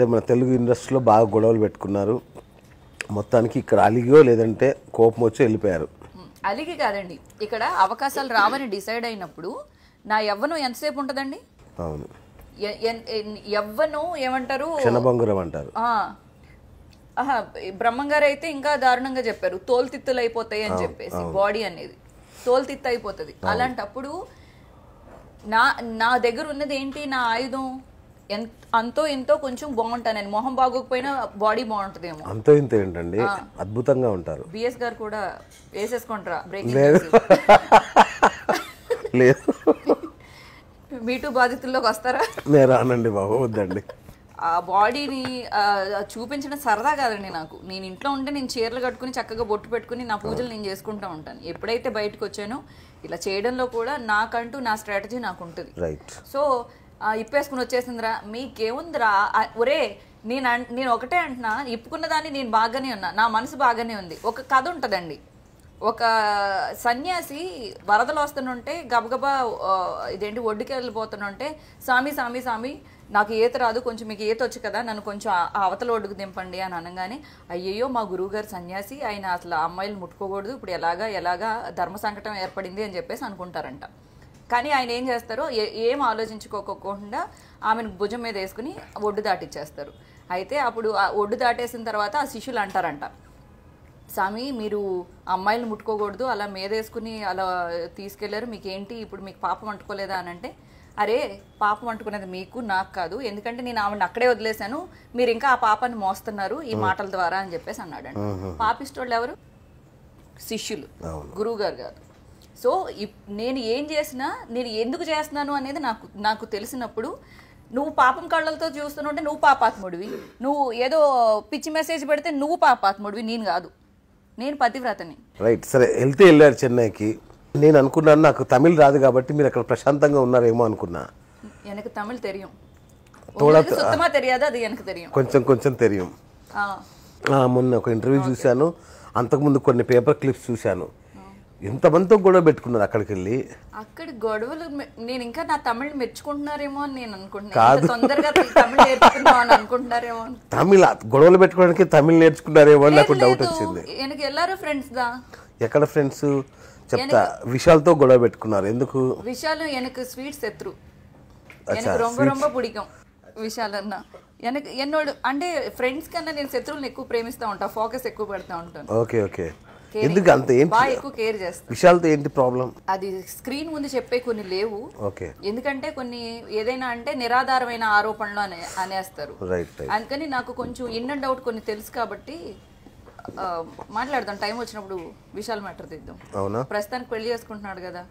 అంటే మన తెలుగు ఇండస్ట్రీలో బాగా గొడవలు పెట్టుకున్నారు మొత్తానికి ఇక్కడ అలిగో లేదంటే కోపం వచ్చి వెళ్ళిపోయారు అలిగి కాదండి ఇక్కడ అవకాశాలు రావని డిసైడ్ అయినప్పుడు నా ఎవ్వను ఎంతసేపు ఉంటుందండి అవును ఎవ్వను ఏమంటారు క్షణభంగురం అంటారు బ్రహ్మంగారు అయితే ఇంకా దారుణంగా చెప్పారు తోలుతిత్తులు అయిపోతాయి అని చెప్పేసి బాడీ అనేది తోలుతిత్తు అయిపోతుంది అలాంటప్పుడు నా నా దగ్గర ఉన్నది ఏంటి నా ఆయుధం అంతో ఇంతో కొంచెం బాగుంటానని మొహం బాగోకపోయినా బాడీ బాగుంటుందేమో అంతో ఇంత ఏంటండి అద్భుతంగా ఉంటారు బిఎస్ గారు కూడా వేసేసుకుంటారా లేదు మీ మీటూ బాధితుల్లోకి వస్తారా నేను రానండి బాబు వద్దండి ఆ బాడీని చూపించడం సరదా కాదండి నాకు నేను ఇంట్లో ఉంటే నేను చీరలు కట్టుకుని చక్కగా బొట్టు పెట్టుకుని నా పూజలు నేను చేసుకుంటూ ఉంటాను ఎప్పుడైతే బయటకు వచ్చానో ఇలా చేయడంలో కూడా నాకంటూ నా స్ట్రాటజీ నాకు ఉంటుంది సో ఇప్పేసుకుని వచ్చేసిందిరా మీకేముందిరా ఒరే నేను నేను ఒకటే అంటున్నా ఇప్పుకున్న దాన్ని నేను బాగానే ఉన్నా నా మనసు బాగానే ఉంది ఒక కథ ఉంటుందండి ఒక సన్యాసి వరదలు వస్తుంటే గబగబా ఇదేంటి ఒడ్డుకి వెళ్ళిపోతుంటే స్వామి స్వామి స్వామి నాకు ఈత రాదు కొంచెం మీకు ఈత వచ్చు కదా నన్ను కొంచెం అవతల ఒడ్డుకు దింపండి అని అనగానే అయ్యయ్యో మా గురువుగారు సన్యాసి ఆయన అసలు అమ్మాయిలు ముట్టుకోకూడదు ఇప్పుడు ఎలాగా ఎలాగా ధర్మ సంకటం ఏర్పడింది అని చెప్పేసి అనుకుంటారంట కానీ ఆయన ఏం చేస్తారో ఏం ఆలోచించుకోకుండా ఆమెను భుజం మీద వేసుకుని ఒడ్డు దాటిచ్చేస్తారు అయితే అప్పుడు ఆ ఒడ్డు దాటేసిన తర్వాత ఆ శిష్యులు అంటారంట స్వామి మీరు అమ్మాయిలు ముట్టుకోకూడదు అలా మీదేసుకుని అలా తీసుకెళ్లారు మీకేంటి ఇప్పుడు మీకు పాపం అంటుకోలేదా అని అంటే అరే పాపం అంటుకునేది మీకు నాకు కాదు ఎందుకంటే నేను ఆమెను అక్కడే వదిలేశాను మీరు ఇంకా ఆ పాపాన్ని మోస్తున్నారు ఈ మాటల ద్వారా అని చెప్పేసి అన్నాడు పాపిస్తోళ్ళు ఎవరు శిష్యులు గురువుగారు కాదు సో నేను ఏం చేసినా నేను ఎందుకు చేస్తున్నాను అనేది నాకు నాకు తెలిసినప్పుడు నువ్వు పాపం కళ్ళతో చూస్తుంటే నువ్వు పాపాత్ముడివి నువ్వు ఏదో పిచ్చి మెసేజ్ పెడితే నువ్వు పాపాత్ముడివి నేను కాదు నేను పతివ్రతని రైట్ సరే వెళ్తే వెళ్ళారు చెన్నైకి నేను అనుకున్నాను నాకు తమిళ్ రాదు కాబట్టి మీరు అక్కడ ప్రశాంతంగా ఉన్నారేమో అనుకున్నా ఎనకు తమిళ్ తెలియం సుత్తమా తెలియదు అది ఎనకు తెలియం కొంచెం కొంచెం తెలియం మొన్న ఒక ఇంటర్వ్యూ చూశాను అంతకుముందు కొన్ని పేపర్ క్లిప్స్ చూశాను ఇంతమందితో గొడవ పెట్టుకున్నారు అక్కడికి వెళ్ళి అక్కడ గొడవలు నేను ఇంకా నా తమిళ్ మెచ్చుకుంటున్నారేమో అని నేను అనుకుంటున్నాను తొందరగా అనుకుంటున్నారేమో తమిళ గొడవలు పెట్టుకోవడానికి తమిళ్ నేర్చుకున్నారేమో అని నాకు డౌట్ వచ్చింది ఎనకు ఎల్లారు ఫ్రెండ్స్ దా ఎక్కడ ఫ్రెండ్స్ చెప్తా విశాల్తో గొడవ పెట్టుకున్నారు ఎందుకు విశాల్ ఎనకు స్వీట్ శత్రు పుడికం విశాల్ అన్న ఎన్నోడు అంటే ఫ్రెండ్స్ కన్నా నేను శత్రువులను ఎక్కువ ప్రేమిస్తూ ఉంటాను ఫోకస్ ఎక్కువ పెడతా ఉంటాను ఓకే ఓకే ఎందుకు అంత ఏంటి బాగా ఎక్కువ కేర్ చేస్తారు విషయాలతో ఏంటి ప్రాబ్లం అది స్క్రీన్ ముందు చెప్పే కొన్ని లేవు ఓకే ఎందుకంటే కొన్ని ఏదైనా అంటే నిరాధారమైన ఆరోపణలు అనే అనేస్తారు అందుకని నాకు కొంచెం ఇన్ అండ్ అవుట్ కొన్ని తెలుసు కాబట్టి మాట్లాడదాం టైం వచ్చినప్పుడు విశాల్ మ్యాటర్ తీద్దాం ప్రస్తుతానికి పెళ్లి చేసుకుంటున్నాడు కదా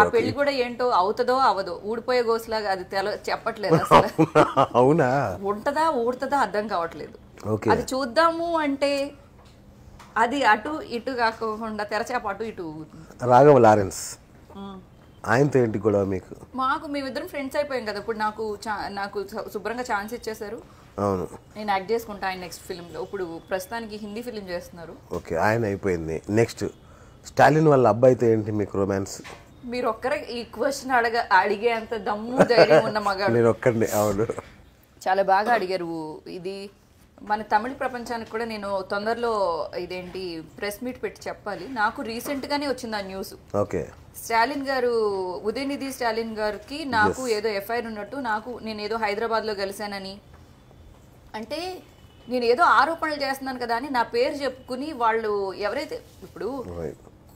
ఆ పెళ్లి కూడా ఏంటో అవుతుందో అవదో ఊడిపోయే గోసులాగా అది తెల చెప్పట్లేదు అసలు అవునా ఉంటదా ఊడుతుందా అర్థం కావట్లేదు అది చూద్దాము అంటే అది అటు ఇటు కాకుండా తెరచాప అటు ఇటు రాఘవ లారెన్స్ ఆయనతో ఏంటి గొడవ మీకు మాకు మేమిద్దరం ఫ్రెండ్స్ అయిపోయాం కదా ఇప్పుడు నాకు నాకు శుభ్రంగా ఛాన్స్ ఇచ్చేశారు అవును నేను యాక్ట్ చేసుకుంటా ఆయన నెక్స్ట్ లో ఇప్పుడు ప్రస్తుతానికి హిందీ ఫిల్మ్ చేస్తున్నారు ఓకే ఆయన అయిపోయింది నెక్స్ట్ స్టాలిన్ వాళ్ళ అబ్బాయితో ఏంటి మీకు రొమాన్స్ మీరు ఒక్కరే ఈ క్వశ్చన్ అడగ అంత దమ్ము ధైర్యం ఉన్న మగాడు నేను ఒక్కడిని అవును చాలా బాగా అడిగారు ఇది మన తమిళ ప్రపంచానికి కూడా నేను తొందరలో ఇదేంటి ప్రెస్ మీట్ పెట్టి చెప్పాలి నాకు రీసెంట్ గానే వచ్చింది ఆ న్యూస్ ఓకే స్టాలిన్ గారు ఉదయనిధి స్టాలిన్ గారికి నాకు ఏదో ఎఫ్ఐఆర్ ఉన్నట్టు నాకు నేను ఏదో హైదరాబాద్ లో కలిశానని అంటే నేను ఏదో ఆరోపణలు చేస్తున్నాను కదా అని నా పేరు చెప్పుకుని వాళ్ళు ఎవరైతే ఇప్పుడు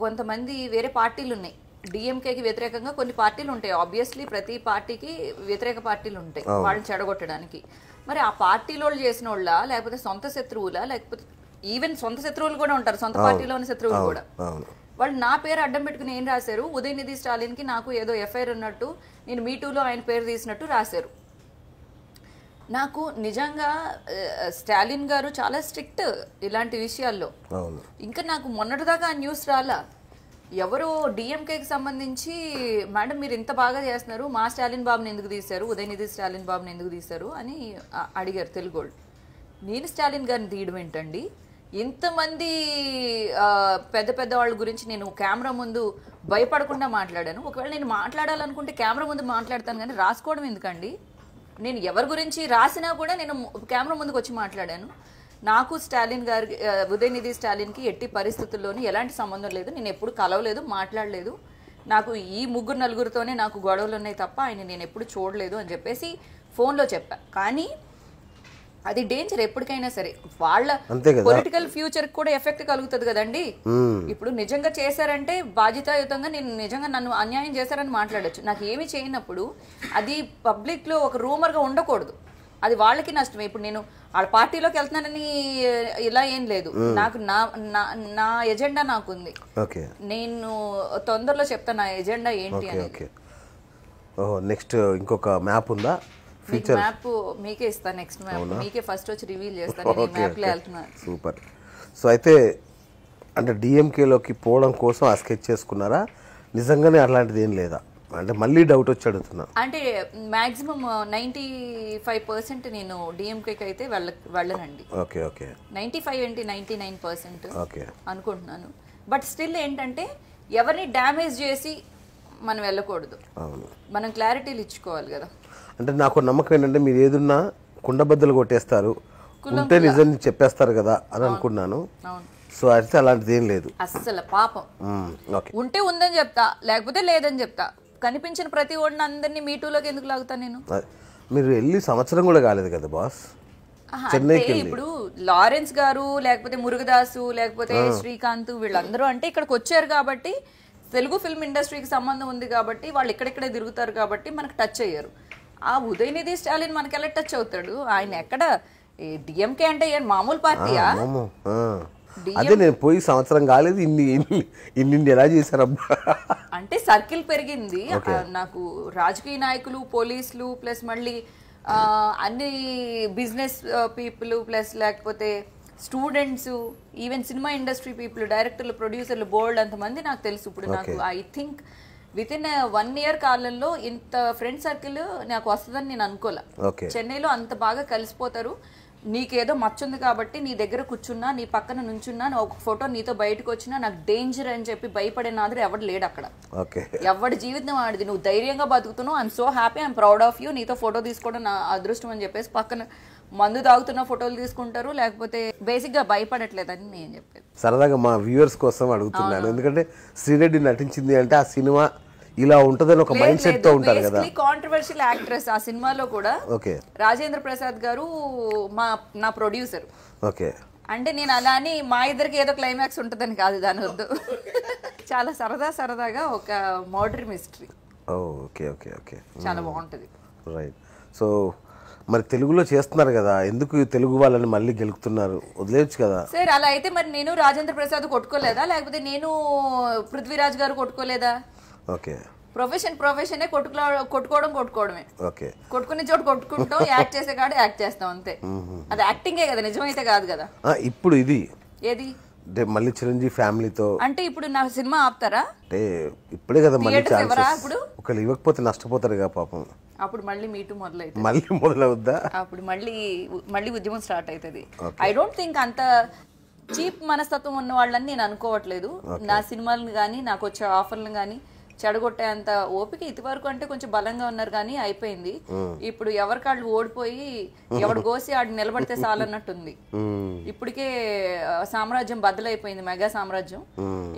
కొంతమంది వేరే పార్టీలు ఉన్నాయి డిఎంకేకి వ్యతిరేకంగా కొన్ని పార్టీలు ఉంటాయి ఆబ్వియస్లీ ప్రతి పార్టీకి వ్యతిరేక పార్టీలు ఉంటాయి వాళ్ళని చెడగొట్టడానికి మరి ఆ పార్టీలో చేసిన వాళ్ళ లేకపోతే సొంత శత్రువులా లేకపోతే ఈవెన్ సొంత శత్రువులు కూడా ఉంటారు సొంత పార్టీలో ఉన్న శత్రువులు కూడా వాళ్ళు నా పేరు అడ్డం పెట్టుకుని ఏం రాశారు ఉదయనిధి స్టాలిన్ కి నాకు ఏదో ఎఫ్ఐఆర్ ఉన్నట్టు నేను మీటూలో ఆయన పేరు తీసినట్టు రాశారు నాకు నిజంగా స్టాలిన్ గారు చాలా స్ట్రిక్ట్ ఇలాంటి విషయాల్లో ఇంకా నాకు మొన్నటిదాకా ఆ న్యూస్ రాలా ఎవరో డిఎంకేకి సంబంధించి మేడం మీరు ఇంత బాగా చేస్తున్నారు మా స్టాలిన్ బాబుని ఎందుకు తీశారు ఉదయనిధి స్టాలిన్ బాబుని ఎందుకు తీశారు అని అడిగారు తెలుగోళ్ళు నేను స్టాలిన్ గారిని తీయడం ఏంటండి ఇంతమంది పెద్ద పెద్ద వాళ్ళ గురించి నేను కెమెరా ముందు భయపడకుండా మాట్లాడాను ఒకవేళ నేను మాట్లాడాలనుకుంటే కెమెరా ముందు మాట్లాడతాను కానీ రాసుకోవడం ఎందుకండి నేను ఎవరి గురించి రాసినా కూడా నేను కెమెరా ముందుకు వచ్చి మాట్లాడాను నాకు స్టాలిన్ గారి ఉదయనిధి స్టాలిన్కి ఎట్టి పరిస్థితుల్లోనూ ఎలాంటి సంబంధం లేదు నేను ఎప్పుడు కలవలేదు మాట్లాడలేదు నాకు ఈ ముగ్గురు నలుగురితోనే నాకు గొడవలు ఉన్నాయి తప్ప ఆయన నేను ఎప్పుడు చూడలేదు అని చెప్పేసి ఫోన్లో చెప్పా కానీ అది డేంజర్ ఎప్పటికైనా సరే వాళ్ళ పొలిటికల్ ఫ్యూచర్ కూడా ఎఫెక్ట్ కలుగుతుంది కదండి ఇప్పుడు నిజంగా చేశారంటే బాధ్యతాయుతంగా నేను నిజంగా నన్ను అన్యాయం చేశారని మాట్లాడచ్చు నాకు ఏమి చేయనప్పుడు అది పబ్లిక్లో ఒక రూమర్గా ఉండకూడదు అది వాళ్ళకి నష్టమే ఇప్పుడు నేను వాళ్ళ పార్టీలోకి వెళ్తున్నానని ఇలా ఏం లేదు నాకు నా నా ఎజెండా నాకుంది నేను తొందరలో చెప్తాను నా ఎజెండా ఏంటి అని నెక్స్ట్ ఇంకొక మ్యాప్ ఉందా ఫీచర్ మ్యాప్ మీకే ఇస్తాను నెక్స్ట్ మ్యాప్ మీకే ఫస్ట్ వచ్చి రివీల్ చేస్తాను మ్యాప్లో వెళ్తున్నాను సూపర్ సో అయితే అంటే డిఎంకేలోకి పోవడం కోసం ఆ స్కెచ్ చేసుకున్నారా నిజంగానే అలాంటిది ఏం లేదా అంటే మళ్ళీ డౌట్ వచ్చి అడుగుతున్నా అంటే మాక్సిమం నైన్టీ ఫైవ్ పర్సెంట్ నేను డిఎంకేకి అయితే వెళ్ళ వెళ్ళనండి ఓకే ఓకే నైంటీ ఫైవ్ ఏంటి నైన్టీ నైన్ పర్సెంట్ ఓకే అనుకుంటున్నాను బట్ స్టిల్ ఏంటంటే ఎవరిని డ్యామేజ్ చేసి మనం వెళ్ళకూడదు అవును మనం క్లారిటీలు ఇచ్చుకోవాలి కదా అంటే నాకు నమ్మకం ఏంటంటే మీరు ఏదున్నా కుండబద్దలు కొట్టేస్తారు ఉంటే నిజం చెప్పేస్తారు కదా అని అనుకున్నాను సో అయితే అలాంటిది ఏం లేదు అస్సలు పాపం ఉంటే ఉందని చెప్తా లేకపోతే లేదని చెప్తా కనిపించిన ప్రతి ఓడిని అందరినీ టూలోకి ఎందుకు లాగుతాను నేను మీరు వెళ్ళి సంవత్సరం కూడా కాలేదు కదా బాస్ ఇప్పుడు లారెన్స్ గారు లేకపోతే మురుగదాసు లేకపోతే శ్రీకాంత్ వీళ్ళందరూ అంటే ఇక్కడికి వచ్చారు కాబట్టి తెలుగు ఫిల్మ్ ఇండస్ట్రీకి సంబంధం ఉంది కాబట్టి వాళ్ళు ఇక్కడెక్కడే తిరుగుతారు కాబట్టి మనకు టచ్ అయ్యారు ఆ ఉదయనిధి స్టాలిన్ మనకి ఎలా టచ్ అవుతాడు ఆయన ఎక్కడ డిఎంకే అంటే మామూలు పార్టీయా అదే నేను పోయి సంవత్సరం కాలేదు ఇన్ని ఇన్ని ఎలా చేశారబ్బా అంటే సర్కిల్ పెరిగింది నాకు రాజకీయ నాయకులు పోలీసులు ప్లస్ మళ్ళీ అన్ని బిజినెస్ పీపుల్ ప్లస్ లేకపోతే students even cinema industry people డైరెక్టర్లు ప్రొడ్యూసర్లు బోర్డు అంతమంది నాకు తెలుసు ఇప్పుడు నాకు I think within one year కాలంలో ఇంత ఫ్రెండ్ సర్కిల్ నాకు వస్తుందని నేను అనుకోలే చెన్నైలో అంత బాగా కలిసిపోతారు నీకేదో మచ్చుంది కాబట్టి నీ దగ్గర కూర్చున్నా నీ పక్కన నుంచున్నా ఒక ఫోటో నీతో బయటకు వచ్చినా నాకు డేంజర్ అని చెప్పి భయపడే నాదుడు ఎవడు లేడు అక్కడ ఎవడు జీవితం ఆడిది నువ్వు ధైర్యంగా బతుకుతున్నావు I'm so happy I'm proud of you నీతో ఫోటో తీసుకోవడం నా అదృష్టం అని చెప్పేసి పక్కన మందు తాగుతున్న ఫోటోలు తీసుకుంటారు లేకపోతే బేసిక్ గా భయపడట్లేదని నేను చెప్పేది సరదాగా మా వ్యూవర్స్ కోసం అడుగుతున్నాను ఎందుకంటే శ్రీరెడ్డి నటించింది అంటే ఆ సినిమా ఇలా ఉంటదని ఒక మైండ్ సెట్ తో ఉంటారు కదా కాంట్రవర్షియల్ యాక్ట్రెస్ ఆ సినిమాలో కూడా ఓకే రాజేంద్ర ప్రసాద్ గారు మా నా ప్రొడ్యూసర్ ఓకే అంటే నేను అలా అని మా ఇద్దరికి ఏదో క్లైమాక్స్ ఉంటుందని కాదు దాని వద్దు చాలా సరదా సరదాగా ఒక murder mystery okay okay okay చాలా hmm. బాగుంటుంది రైట్ సో మరి తెలుగులో చేస్తున్నారు కదా ఎందుకు తెలుగు వాళ్ళని మళ్ళీ గెలుపుతున్నారు వదిలేయచ్చు కదా సార్ అలా అయితే మరి నేను రాజేంద్ర ప్రసాద్ కొట్టుకోలేదా లేకపోతే నేను పృథ్వీరాజ్ గారు కొట్టుకోలేదా ఓకే ప్రొఫెషన్ ప్రొఫెషనే కొట్టుకులా కొట్టుకోవడం కొట్టుకోవడమే ఓకే కొట్టుకునే చోటు కొట్టుకుంటాం యాక్ట్ చేసే కాడ యాక్ట్ చేస్తాం అంతే అది యాక్టింగే కదా నిజమైతే కాదు కదా ఇప్పుడు ఇది ఏది మళ్ళీ చిరంజీవి ఫ్యామిలీతో అంటే ఇప్పుడు నా సినిమా ఆపుతారా అంటే ఇప్పుడే కదా మళ్ళీ ఇప్పుడు ఒకళ్ళు ఇవ్వకపోతే నష్టపోతారుగా పాపం అప్పుడు మళ్ళీ మీటు మొదలైతే మళ్ళీ మొదలవుద్దా అప్పుడు మళ్ళీ మళ్ళీ ఉద్యమం స్టార్ట్ అవుతుంది ఐ డోంట్ థింక్ అంత చీప్ మనస్తత్వం ఉన్న వాళ్ళని నేను అనుకోవట్లేదు నా సినిమాలను కానీ నాకు వచ్చే ఆఫర్లను కానీ చెడగొట్టేంత ఓపిక ఇది వరకు అంటే కొంచెం బలంగా ఉన్నారు కానీ అయిపోయింది ఇప్పుడు ఎవరి కాళ్ళు ఓడిపోయి ఎవడు గోసి ఆడు నిలబడితే ఉంది ఇప్పటికే సామ్రాజ్యం బద్దలైపోయింది మెగా సామ్రాజ్యం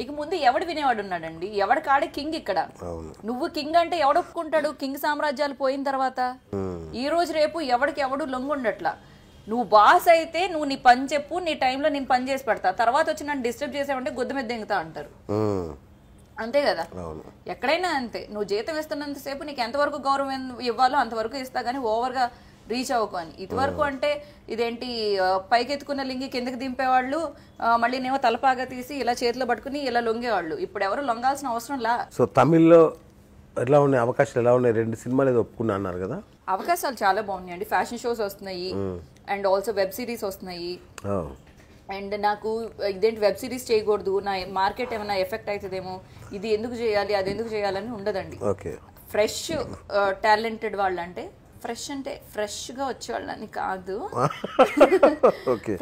ఇక ముందు ఎవడు వినేవాడు ఉన్నాడండి ఎవడి కాడే కింగ్ ఇక్కడ నువ్వు కింగ్ అంటే ఎవడొప్పుకుంటాడు కింగ్ సామ్రాజ్యాలు పోయిన తర్వాత ఈ రోజు రేపు ఎవడికి ఎవడు ఉండట్లా నువ్వు బాస్ అయితే నువ్వు నీ పని చెప్పు నీ టైంలో నేను పని చేసి పెడతా తర్వాత వచ్చి నన్ను డిస్టర్బ్ చేసావంటే గుద్దు మీద దింగుతా అంటారు అంతే కదా ఎక్కడైనా అంతే నువ్వు జీతం ఇస్తున్నంతసేపు నీకు ఎంతవరకు గౌరవం ఇవ్వాలో అంతవరకు ఇస్తా కానీ ఓవర్గా రీచ్ అవ్వకు అని ఇదివరకు అంటే ఇదేంటి పైకెత్తుకున్న లింగి కిందకి దింపేవాళ్ళు మళ్ళీ నేమో తలపాగా తీసి ఇలా చేతిలో పట్టుకుని ఇలా లొంగేవాళ్ళు ఇప్పుడు ఎవరు లొంగాల్సిన అవసరం లా సో తమిళ్లో ఎలా ఉన్నాయి అవకాశాలు ఎలా ఉన్నాయి రెండు సినిమాలు ఏదో ఒప్పుకున్నా అన్నారు కదా అవకాశాలు చాలా బాగున్నాయండి ఫ్యాషన్ షోస్ వస్తున్నాయి అండ్ ఆల్సో వెబ్ సిరీస్ వస్తున్నాయి అండ్ నాకు ఇదేంటి వెబ్ సిరీస్ చేయకూడదు నా మార్కెట్ ఏమైనా ఎఫెక్ట్ అవుతుందేమో ఇది ఎందుకు చేయాలి అది ఎందుకు చేయాలని ఉండదండి ఫ్రెష్ టాలెంటెడ్ వాళ్ళు అంటే ఫ్రెష్ అంటే ఫ్రెష్గా వచ్చేవాళ్ళని కాదు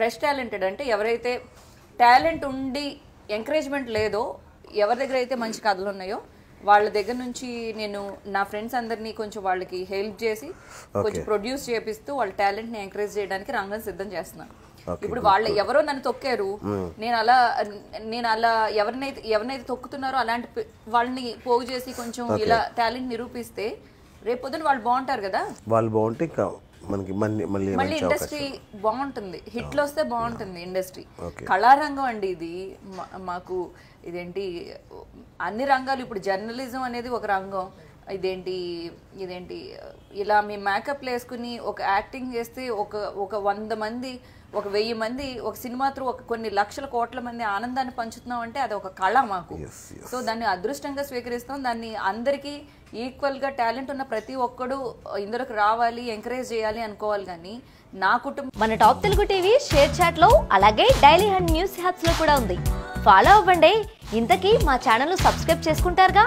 ఫ్రెష్ టాలెంటెడ్ అంటే ఎవరైతే టాలెంట్ ఉండి ఎంకరేజ్మెంట్ లేదో ఎవరి దగ్గర అయితే మంచి కథలు ఉన్నాయో వాళ్ళ దగ్గర నుంచి నేను నా ఫ్రెండ్స్ అందరినీ కొంచెం వాళ్ళకి హెల్ప్ చేసి కొంచెం ప్రొడ్యూస్ చేపిస్తూ వాళ్ళ టాలెంట్ని ఎంకరేజ్ చేయడానికి రంగం సిద్ధం చేస్తున్నాను ఇప్పుడు వాళ్ళు ఎవరో నన్ను తొక్కారు hmm. నేను అలా నేను అలా ఎవరినైతే ఎవరినైతే తొక్కుతున్నారో అలాంటి వాళ్ళని పోగు చేసి కొంచెం ఇలా టాలెంట్ నిరూపిస్తే రేపొద్దున వాళ్ళు బాగుంటారు కదా వాళ్ళు బాగుంటే మనకి మళ్ళీ మళ్ళీ ఇండస్ట్రీ బాగుంటుంది హిట్లు వస్తే hmm. బాగుంటుంది ఇండస్ట్రీ hmm. కళారంగం అండి ఇది మాకు ఇదేంటి అన్ని రంగాలు ఇప్పుడు జర్నలిజం అనేది ఒక రంగం ఇదేంటి ఇదేంటి ఇలా మీ మేకప్లు వేసుకుని ఒక యాక్టింగ్ చేస్తే ఒక ఒక వంద మంది ఒక వెయ్యి మంది ఒక సినిమా త్రూ ఒక కొన్ని లక్షల కోట్ల మంది ఆనందాన్ని పంచుతున్నాం అంటే అది ఒక కళ మాకు సో దాన్ని అదృష్టంగా స్వీకరిస్తాం దాన్ని అందరికీ ఈక్వల్గా టాలెంట్ ఉన్న ప్రతి ఒక్కడు ఇందులోకి రావాలి ఎంకరేజ్ చేయాలి అనుకోవాలి కానీ నా కుటుంబం మన టాప్ తెలుగు టీవీ షేర్ చాట్లో అలాగే డైలీ హండ్ న్యూస్ హ్యాప్స్లో కూడా ఉంది ఫాలో అవ్వండి ఇంతకీ మా ఛానల్ను సబ్స్క్రైబ్ చేసుకుంటారుగా